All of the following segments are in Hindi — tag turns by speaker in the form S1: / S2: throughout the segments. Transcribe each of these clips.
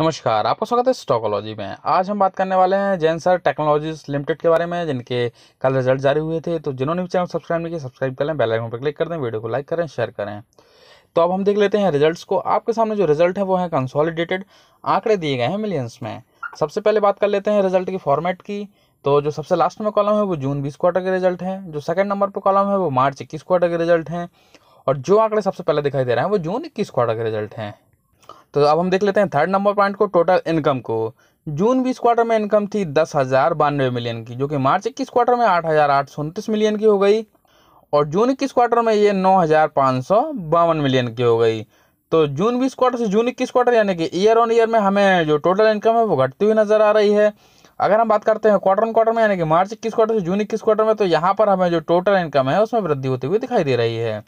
S1: नमस्कार आपका स्वागत है स्टॉकोलॉजी में आज हम बात करने वाले हैं जेंसर टेक्नोलॉजीज लिमिटेड के बारे में जिनके कल रिजल्ट जारी हुए थे तो जिन्होंने भी चैनल सब्सक्राइब नहीं किया सब्सक्राइब कर लें बेल आइकन पर क्लिक कर दें वीडियो को लाइक करें शेयर करें तो अब हम देख लेते हैं रिजल्ट्स को आपके सामने जो रिजल्ट है वो है कंसॉलिडेटेड आंकड़े दिए गए हैं मिलियंस में सबसे पहले बात कर लेते हैं रिजल्ट की फॉर्मेट की तो जो सबसे लास्ट में कॉलम है वो जून बीस क्वार्टर के रिजल्ट है जो सेकंड नंबर पर कॉलम है वो मार्च इक्कीस क्वार्टर के रिजल्ट हैं और जो आंकड़े सबसे पहले दिखाई दे रहे हैं वो जून इक्कीस क्वार्टर के रिजल्ट हैं तो अब हम देख लेते हैं थर्ड नंबर पॉइंट को टोटल इनकम को जून बीस क्वार्टर में इनकम थी दस हज़ार बानवे मिलियन की जो कि मार्च इक्कीस क्वार्टर में आठ हज़ार आठ सौ उनतीस मिलियन की हो गई और जून इक्कीस क्वार्टर में ये नौ हज़ार पाँच सौ बावन मिलियन की हो गई तो जून बीस क्वार्टर से जून इक्कीस क्वार्टर यानी कि ईयर ऑन ईयर में हमें जो टोटल इनकम है वो घटती हुई नज़र आ रही है अगर हम बात करते हैं क्वार्टर ऑन क्वार्टर में यानी कि मार्च इक्कीस क्वार्टर से जून इक्कीस क्वार्टर में तो यहाँ पर हमें जो टोटल इनकम है उसमें वृद्धि होती हुई दिखाई दे रही है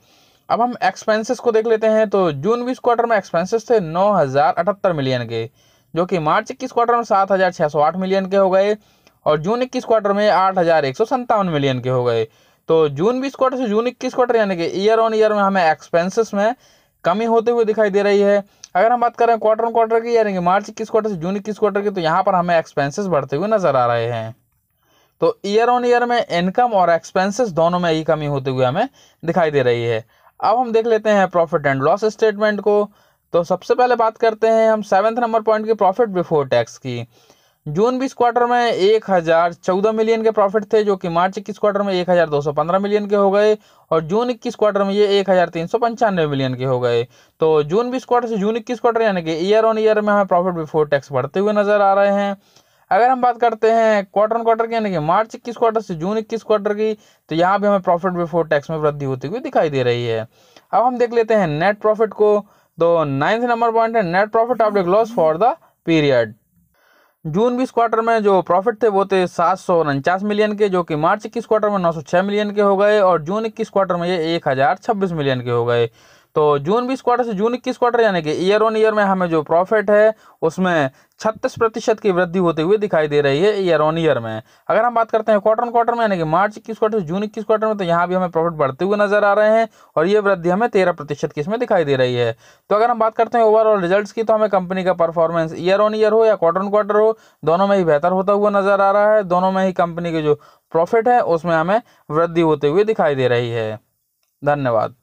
S1: अब हम एक्सपेंसेस को देख लेते हैं तो जून बीस क्वार्टर में एक्सपेंसेस थे नौ हज़ार अठहत्तर मिलियन के जो कि मार्च इक्कीस क्वार्टर में सात हज़ार छः सौ आठ मिलियन के हो गए और जून इक्कीस क्वार्टर में आठ हज़ार एक सौ संतावन मिलियन के हो गए तो जून बीस क्वार्टर से जून इक्कीस क्वार्टर यानी कि ईयर ऑन ईयर में हमें एक्सपेंसेस में कमी होते हुए दिखाई दे रही है अगर हम बात करें क्वार्टर ऑन क्वार्टर की यानी कि मार्च इक्कीस क्वार्टर से जून इक्कीस क्वार्टर की तो यहाँ पर हमें एक्सपेंसेस बढ़ते हुए नज़र आ रहे हैं तो ईयर ऑन ईयर में इनकम और एक्सपेंसेस दोनों में ही कमी होते हुए हमें दिखाई दे रही है अब हम देख लेते हैं प्रॉफिट एंड लॉस स्टेटमेंट को तो सबसे पहले बात करते हैं हम सेवन्थ नंबर पॉइंट की प्रॉफिट बिफोर टैक्स की जून बीस क्वार्टर में एक हज़ार चौदह मिलियन के प्रॉफिट थे जो कि मार्च इक्कीस क्वार्टर में एक हज़ार दो सौ पंद्रह मिलियन के हो गए और जून इक्कीस क्वार्टर में ये एक हज़ार तीन सौ पंचानवे मिलियन के हो गए तो जून बीस क्वार्टर से जून इक्कीस क्वार्टर यानी कि ईयर ऑन ईयर में हमें प्रॉफिट बिफोर टैक्स बढ़ते हुए नज़र आ रहे हैं अगर हम बात करते हैं क्वार्टर ऑन क्वार्टर की यानी कि मार्च इक्कीस क्वार्टर से जून इक्कीस क्वार्टर की तो यहाँ भी हमें प्रॉफिट बिफोर टैक्स में वृद्धि होती हुई दिखाई दे रही है अब हम देख लेते हैं नेट प्रॉफिट को तो नाइन्थ नंबर पॉइंट है net profit day loss for the period June बीस क्वार्टर में जो प्रॉफिट थे वो थे सात सौ उनचास मिलियन के जो कि मार्च इक्कीस क्वार्टर में नौ सौ छः मिलियन के हो गए और जून इक्कीस क्वार्टर में ये एक हज़ार छब्बीस मिलियन के हो गए तो जून बीस क्वार्टर से जून इक्कीस क्वार्टर यानी कि ईयर ऑन ईयर में हमें जो प्रॉफिट है उसमें छत्तीस प्रतिशत की वृद्धि होते हुए दिखाई दे रही है ईयर ऑन ईयर में अगर हम बात करते हैं क्वार्टर ऑन क्वार्टर में यानी कि मार्च इक्कीस क्वार्टर से जून इक्कीस क्वार्टर में तो यहाँ भी हमें प्रॉफिट बढ़ते हुए नजर आ रहे हैं और ये वृद्धि हमें तेरह प्रतिशत की इसमें दिखाई दे रही है तो अगर हम बात करते हैं ओवरऑल रिजल्ट की तो हमें कंपनी का परफॉर्मेंस ईयर ऑन ईयर हो या क्वार्टर ऑन क्वार्टर हो दोनों में ही बेहतर होता हुआ नजर आ रहा है दोनों में ही कंपनी के जो प्रॉफिट है उसमें हमें वृद्धि होते हुए दिखाई दे रही है धन्यवाद